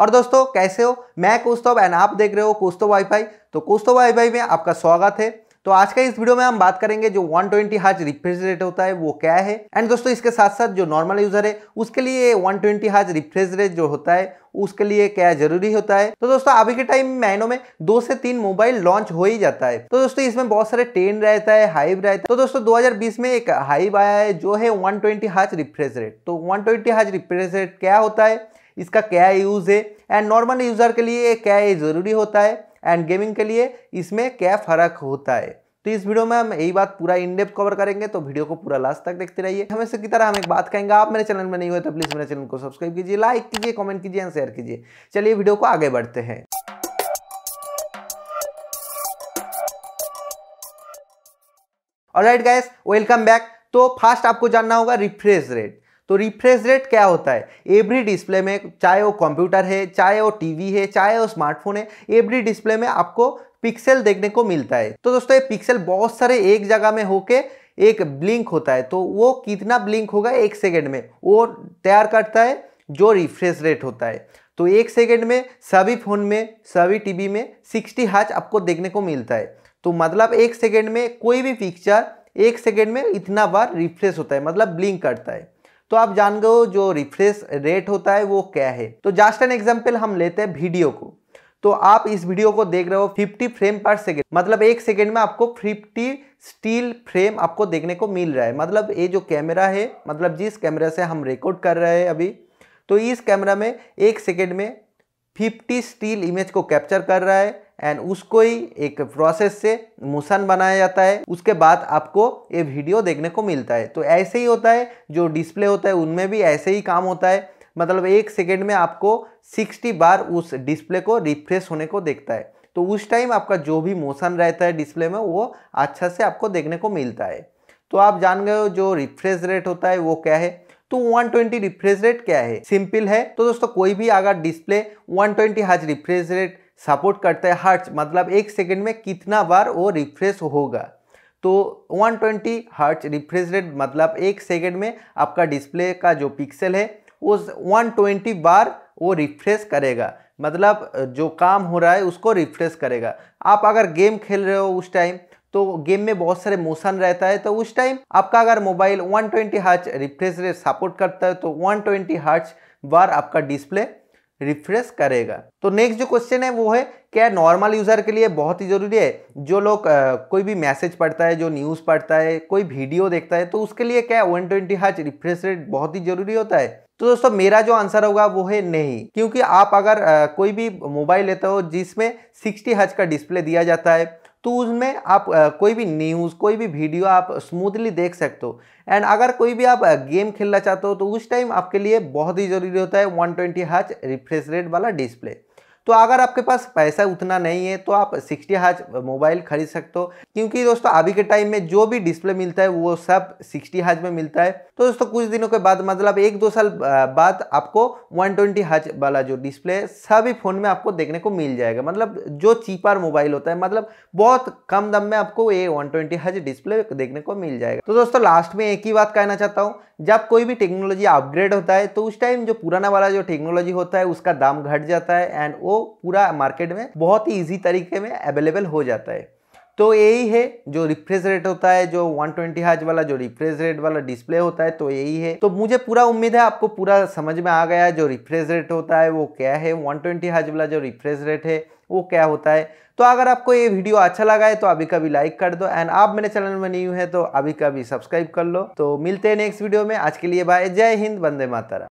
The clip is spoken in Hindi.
और दोस्तों कैसे हो मैं कुस्तो एंड आप देख रहे हो कुस्तो वाईफाई तो कुस्तो वाईफाई में आपका स्वागत है तो आज का इस वीडियो में हम बात करेंगे जो 120 ट्वेंटी हार्ज रिफ्रेजरेट होता है वो क्या है एंड दोस्तों इसके साथ साथ जो नॉर्मल यूजर है उसके लिए 120 ट्वेंटी हार्ज रिफ्रेजरेट जो होता है उसके लिए क्या जरूरी होता है तो दोस्तों अभी के टाइम महीनों में दो से तीन मोबाइल लॉन्च हो ही जाता है तो दोस्तों इसमें बहुत सारे टेन रहता है हाइव रहता है तो दोस्तों 2020 में एक हाइव आया है जो है 120 ट्वेंटी हार्ज रिफ्रेजरेट तो 120 ट्वेंटी हार्ज रिफ्रेजरेट क्या होता है इसका क्या यूज़ है एंड नॉर्मल यूज़र के लिए क्या ये ज़रूरी होता है एंड गेमिंग के लिए इसमें क्या फ़र्क होता है तो इस वीडियो में हम यही बात पूरा इनडेप कवर करेंगे तो वीडियो को पूरा लास्ट तक देखते रहिए हमेशा की तरह हम एक बात कहेंगे आप मेरे चैनल में नहीं हुए तो प्लीज़ मेरे चैनल को सब्सक्राइब कीजिए लाइक कीजिए कॉमेंट कीजिए एंड शेयर कीजिए चलिए वीडियो को आगे बढ़ते हैं ऑलराइट गाइस वेलकम बैक तो फास्ट आपको जानना होगा रिफ्रेश रेट तो रिफ्रेश रेट क्या होता है एवरी डिस्प्ले में चाहे वो कंप्यूटर है चाहे वो टीवी है चाहे वो स्मार्टफोन है एवरी डिस्प्ले में आपको पिक्सल देखने को मिलता है तो दोस्तों ये पिक्सल बहुत सारे एक जगह में होके एक ब्लिंक होता है तो वो कितना ब्लिंक होगा एक सेकेंड में वो तैयार करता है जो रिफ्रेश रेट होता है तो एक सेकेंड में सभी फ़ोन में सभी टीवी में सिक्सटी हज आपको देखने को मिलता है तो मतलब एक सेकेंड में कोई भी पिक्चर एक सेकेंड में इतना बार रिफ्रेश होता है मतलब ब्लिंक करता है तो आप जान गए हो जो रिफ्रेश रेट होता है वो क्या है तो जस्ट एन एग्जाम्पल हम लेते हैं वीडियो को तो आप इस वीडियो को देख रहे हो 50 फ्रेम पर सेकेंड मतलब एक सेकेंड में आपको 50 स्टील फ्रेम आपको देखने को मिल रहा है मतलब ये जो कैमरा है मतलब जिस कैमरा से हम रिकॉर्ड कर रहे हैं अभी तो इस कैमरा में एक सेकेंड में 50 स्टील इमेज को कैप्चर कर रहा है एंड उसको ही एक प्रोसेस से मोशन बनाया जाता है उसके बाद आपको ये वीडियो देखने को मिलता है तो ऐसे ही होता है जो डिस्प्ले होता है उनमें भी ऐसे ही काम होता है मतलब एक सेकेंड में आपको सिक्सटी बार उस डिस्प्ले को रिफ्रेश होने को देखता है तो उस टाइम आपका जो भी मोशन रहता है डिस्प्ले में वो अच्छा से आपको देखने को मिलता है तो आप जान गए हो जो रिफ्रेश रेट होता है वो क्या है तो 120 रिफ्रेश रेट क्या है सिंपल है तो दोस्तों कोई भी अगर डिस्प्ले 120 ट्वेंटी हज रिफ्रेश रेट सपोर्ट करता है हर्ट्स मतलब एक सेकेंड में कितना बार वो रिफ्रेश होगा तो 120 ट्वेंटी हर्ट्स रिफ्रेश रेट मतलब एक सेकेंड में आपका डिस्प्ले का जो पिक्सल है वो 120 बार वो रिफ्रेश करेगा मतलब जो काम हो रहा है उसको रिफ्रेश करेगा आप अगर गेम खेल रहे हो उस टाइम तो गेम में बहुत सारे मोशन रहता है तो उस टाइम आपका अगर mobile 120 twenty hertz refresh rate support करता है तो 120 ट्वेंटी हर्ट्स बार आपका डिस्प्ले रिफ्रेश करेगा तो नेक्स्ट जो क्वेश्चन है वो है क्या नॉर्मल यूज़र के लिए बहुत ही ज़रूरी है जो लोग कोई भी मैसेज पढ़ता है जो न्यूज़ पढ़ता है कोई वीडियो देखता है तो उसके लिए क्या one twenty hertz refresh rate बहुत ही ज़रूरी होता है तो दोस्तों मेरा जो आंसर होगा वो है नहीं क्योंकि आप अगर आ, कोई भी मोबाइल लेते हो जिसमें सिक्सटी हज का डिस्प्ले दिया जाता है तो उसमें आप कोई भी न्यूज़ कोई भी वीडियो आप स्मूथली देख सकते हो एंड अगर कोई भी आप गेम खेलना चाहते हो तो उस टाइम आपके लिए बहुत ही ज़रूरी होता है 120 ट्वेंटी रिफ्रेश रेट वाला डिस्प्ले तो अगर आपके पास पैसा उतना नहीं है तो आप सिक्सटी हाज मोबाइल खरीद सकते हो क्योंकि दोस्तों अभी के टाइम में जो भी डिस्प्ले मिलता है वो सब सिक्सटी हाज में मिलता है तो दोस्तों कुछ दिनों के बाद मतलब एक दो साल बाद आपको वन ट्वेंटी हाज वाला जो डिस्प्ले है सभी फ़ोन में आपको देखने को मिल जाएगा मतलब जो चीपर मोबाइल होता है मतलब बहुत कम दाम में आपको ये वन ट्वेंटी हज डिस्प्ले देखने को मिल जाएगा तो दोस्तों लास्ट में एक ही बात कहना चाहता हूँ जब कोई भी टेक्नोलॉजी अपग्रेड होता है तो उस टाइम जो पुराना वाला जो टेक्नोलॉजी होता है उसका दाम घट जाता है एंड वो पूरा मार्केट में बहुत ही ईजी तरीके में अवेलेबल हो जाता है तो यही है जो रिफ्रेश रेट होता है जो 120 ट्वेंटी वाला जो रिफ्रेश रेट वाला डिस्प्ले होता है तो यही है तो मुझे पूरा उम्मीद है आपको पूरा समझ में आ गया जो रिफ्रेश रेट होता है वो क्या है 120 ट्वेंटी वाला जो रिफ्रेश रेट है वो क्या होता है तो अगर आपको ये वीडियो अच्छा लगा है तो अभी कभी लाइक कर दो एंड आप मेरे चैनल में न्यू है तो अभी कभी सब्सक्राइब कर लो तो मिलते हैं नेक्स्ट वीडियो में आज के लिए बाय जय हिंद वंदे मातरम